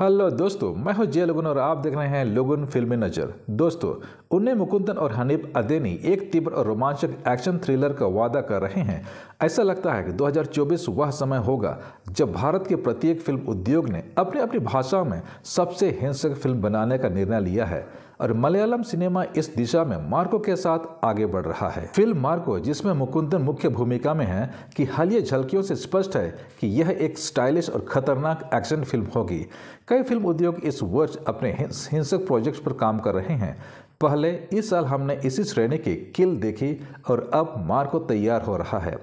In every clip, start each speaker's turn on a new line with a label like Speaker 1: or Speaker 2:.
Speaker 1: hello दोस्तों मैं हूं जय लगुन और आप देख रहे हैं लोगन फिल्मी नज़र दोस्तों उन्हें मुकुंदन और हनीफ अदेनी एक तीव्र और रोमांचक एक्शन थ्रिलर का वादा कर रहे हैं ऐसा लगता है कि 2024 वह समय होगा जब भारत के प्रत्येक फिल्म उद्योग ने अपनी अपनी भाषा में सबसे हिंसक फिल्म बनाने का निर्णय लिया है और मलयालम सिनेमा इस दिशा में मार्को के साथ आगे बढ़ रहा है फिल्म मार्को जिसमें मुकुंदन मुख्य भूमिका में है कि हालिया झलकियों से स्पष्ट है कि यह एक स्टाइलिश और खतरनाक एक्शन फिल्म होगी कई फिल्म उद्योग इस वर्ष अपने हिंसक प्रोजेक्ट्स पर काम कर रहे हैं पहले इस साल हमने इसी श्रेणी की किल देखी और अब मार को तैयार हो रहा है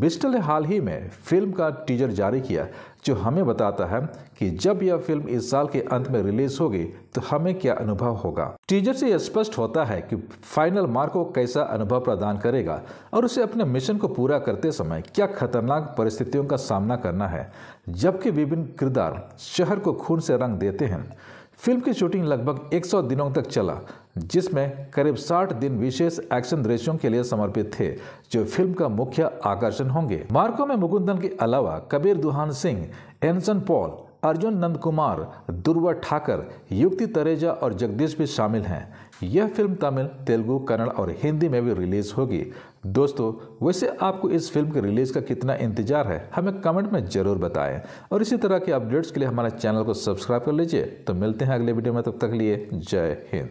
Speaker 1: बिस्टल ने हाल ही में फिल्म का टीजर जारी किया जो हमें बताता है कि जब यह फिल्म इस साल के अंत में रिलीज होगी तो हमें क्या अनुभव होगा टीजर से यह स्पष्ट होता है कि फाइनल मार को कैसा अनुभव प्रदान करेगा और उसे अपने मिशन को पूरा करते समय क्या खतरनाक परिस्थितियों का सामना करना है जबकि विभिन्न किरदार शहर को खून से रंग देते हैं फिल्म की शूटिंग लगभग 100 दिनों तक चला जिसमें करीब 60 दिन विशेष एक्शन दृश्यों के लिए समर्पित थे जो फिल्म का मुख्य आकर्षण होंगे मार्को में मुकुंदन के अलावा कबीर दुहान सिंह एनसन पॉल अर्जुन नंद कुमार दुर्वा ठाकर युक्ति तरेजा और जगदीश भी शामिल हैं यह फिल्म तमिल तेलुगु कन्नड़ और हिंदी में भी रिलीज़ होगी दोस्तों वैसे आपको इस फिल्म के रिलीज़ का कितना इंतजार है हमें कमेंट में ज़रूर बताएं और इसी तरह के अपडेट्स के लिए हमारे चैनल को सब्सक्राइब कर लीजिए तो मिलते हैं अगले वीडियो में तब तक लिए जय हिंद